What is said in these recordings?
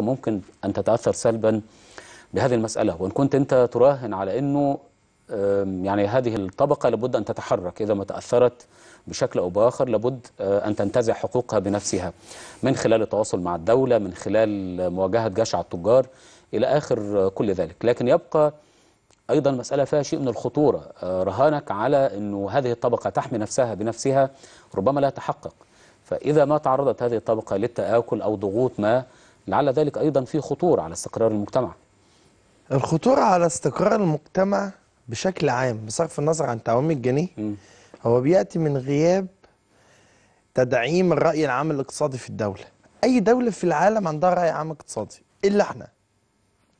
ممكن أن تتأثر سلبا بهذه المسألة وإن كنت أنت تراهن على أنه يعني هذه الطبقة لابد أن تتحرك إذا ما تأثرت بشكل أو بآخر لابد آه، أن تنتزع حقوقها بنفسها من خلال التواصل مع الدولة من خلال مواجهة جشع التجار إلى آخر آه، كل ذلك لكن يبقى أيضا مسألة فيها شيء من الخطورة آه، رهانك على أنه هذه الطبقة تحمي نفسها بنفسها ربما لا تحقق فإذا ما تعرضت هذه الطبقة للتآكل أو ضغوط ما لعل ذلك أيضا فيه خطورة على استقرار المجتمع الخطورة على استقرار المجتمع بشكل عام بصرف النظر عن تعويم الجنيه هو بيأتي من غياب تدعيم الرأي العام الاقتصادي في الدولة أي دولة في العالم عندها رأي عام اقتصادي إلا إحنا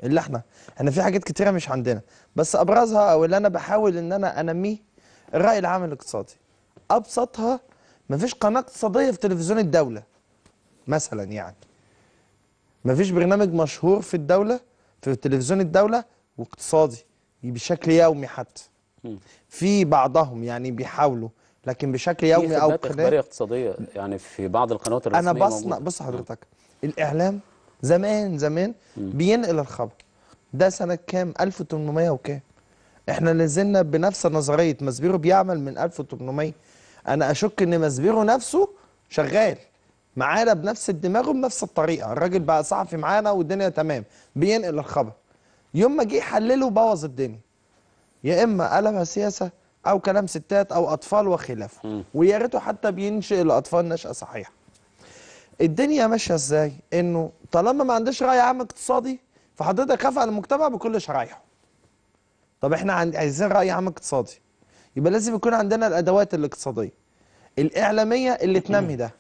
إلا إحنا إحنا في حاجات كتيرة مش عندنا بس أبرزها أو اللي أنا بحاول إن أنا أنميه الرأي العام الاقتصادي أبسطها مفيش قناة اقتصادية في تلفزيون الدولة مثلا يعني مفيش برنامج مشهور في الدولة في تلفزيون الدولة واقتصادي بشكل يومي حتى في بعضهم يعني بيحاولوا لكن بشكل يومي او خلال اقتصاديه يعني في بعض القنوات الرسميه انا بصنع بص حضرتك الاعلام زمان زمان بينقل الخبر ده سنه كام 1800 وكام احنا نزلنا بنفس نظريه مزبيرو بيعمل من 1800 انا اشك ان مزبيرو نفسه شغال معانا بنفس الدماغ وبنفس الطريقه الراجل بقى صحفي معانا والدنيا تمام بينقل الخبر يوم ما جه يحلله بوظ الدنيا يا اما قلبها سياسه او كلام ستات او اطفال وخلافه ويا ريته حتى بينشئ الاطفال نشاه صحيحه الدنيا ماشيه ازاي انه طالما ما عندش راي عام اقتصادي فحضرتك خاف على المجتمع بكل شرايحه طب احنا عايزين راي عام اقتصادي يبقى لازم يكون عندنا الادوات الاقتصاديه الاعلاميه اللي تنمي ده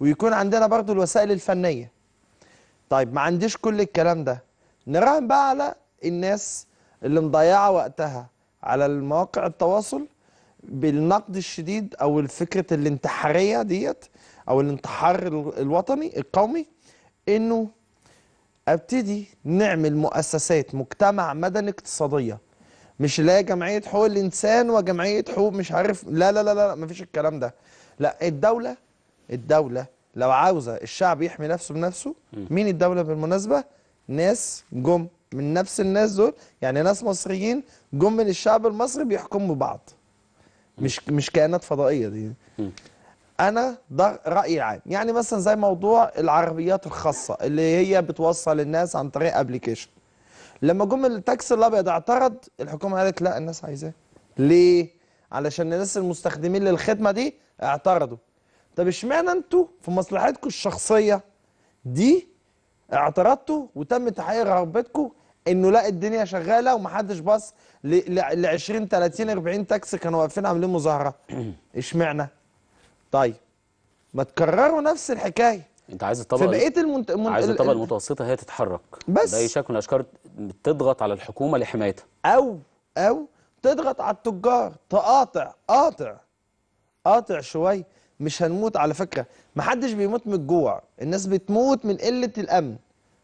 ويكون عندنا برضو الوسائل الفنية طيب ما عنديش كل الكلام ده نراهن بقى على الناس اللي مضيعة وقتها على المواقع التواصل بالنقد الشديد او الفكرة الانتحاريه ديت او الانتحار الوطني القومي انه ابتدي نعمل مؤسسات مجتمع مدني اقتصاديه مش لا جمعيه حقوق الانسان وجمعيه حقوق مش عارف لا لا لا لا مفيش الكلام ده لا الدوله الدولة لو عاوزة الشعب يحمي نفسه بنفسه مين الدولة بالمناسبة؟ ناس جم من نفس الناس دول يعني ناس مصريين جم من الشعب المصري بيحكموا بعض مش مش كائنات فضائية دي انا ده رايي العام يعني مثلا زي موضوع العربيات الخاصه اللي هي بتوصل الناس عن طريق ابلكيشن لما جم التاكس الابيض اعترض الحكومه قالت لا الناس عايزاه ليه علشان الناس المستخدمين للخدمه دي اعترضوا طب اشمعنى انتوا في مصلحتكم الشخصيه دي اعترضتوا وتم تحقيق رغبتكم انه لا الدنيا شغاله ومحدش باص ل 20 30 40 تاكسي كانوا واقفين عاملين مظاهره اشمعنى؟ طيب ما تكرروا نفس الحكايه انت عايز الطبقه فبقيه المنت... من... عايز الطبقه المتوسطه هي تتحرك بس باي شكل من الاشكال تضغط على الحكومه لحمايتها او او تضغط على التجار تقاطع قاطع قاطع شويه مش هنموت على فكره ما حدش بيموت من الجوع الناس بتموت من قله الامن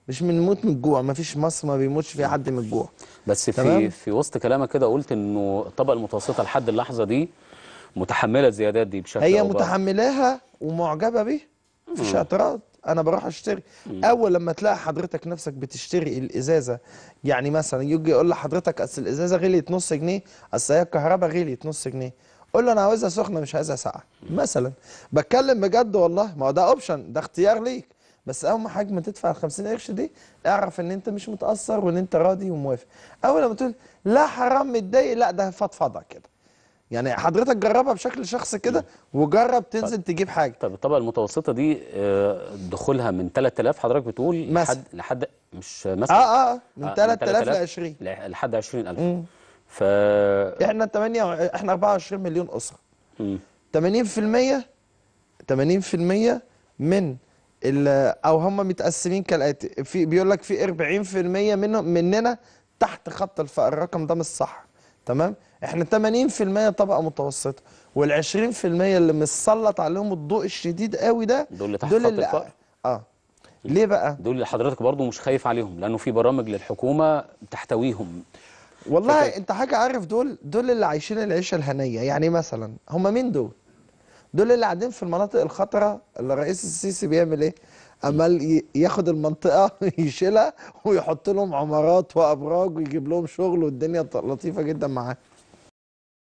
مش بنموت من الجوع ما فيش مصر ما بيموتش فيها حد من الجوع بس تمام؟ في في وسط كلامك كده قلت انه الطبقه المتوسطه لحد اللحظه دي متحمله الزيادات دي بشكل هي متحملاها ومعجبه بيه مفيش اعتراض انا بروح اشتري مم. اول لما تلاقي حضرتك نفسك بتشتري الازازه يعني مثلا يجي يقول لحضرتك اصل الازازه غليت نص جنيه اصل هي الكهرباء غليت نص جنيه قول له انا عاوزها سخنه مش عايزها ساقعه مثلا بتكلم بجد والله ما هو ده اوبشن ده اختيار ليك بس اول ما حاجه ما تدفع ال 50 قرش دي اعرف ان انت مش متاثر وان انت راضي وموافق اول لما تقول لا حرام متضايق لا ده فضفضه كده يعني حضرتك جربها بشكل شخصي كده وجرب تنزل طب تجيب حاجه طب الطبقه المتوسطه دي آه، دخولها من 3000 حضرتك بتقول لحد لحد مش مثلا اه اه, آه. من 3000 ل 20 لحد 20000 ف احنا 8 احنا 24 مليون اسره 80% 80% من او هم متقسمين كالاتي في بيقول لك في 40% منهم مننا تحت خط الفقر الرقم ده مش صح تمام احنا 80% طبقه متوسطه وال20% اللي مسلط عليهم الضوء الشديد قوي ده دول اللي تحت دول خط اللي الفقر اه ليه بقى دول اللي حضرتك برضو مش خايف عليهم لانه في برامج للحكومه تحتويهم والله فكرة. انت حاجه عارف دول دول اللي عايشين العيشه الهنيه يعني مثلا هم مين دول دول اللي قاعدين في المناطق الخطره اللي الرئيس السيسي بيعمل ايه عمال ياخد المنطقه يشيلها ويحط لهم عمارات وابراج ويجيب لهم شغل والدنيا لطيفه جدا معاه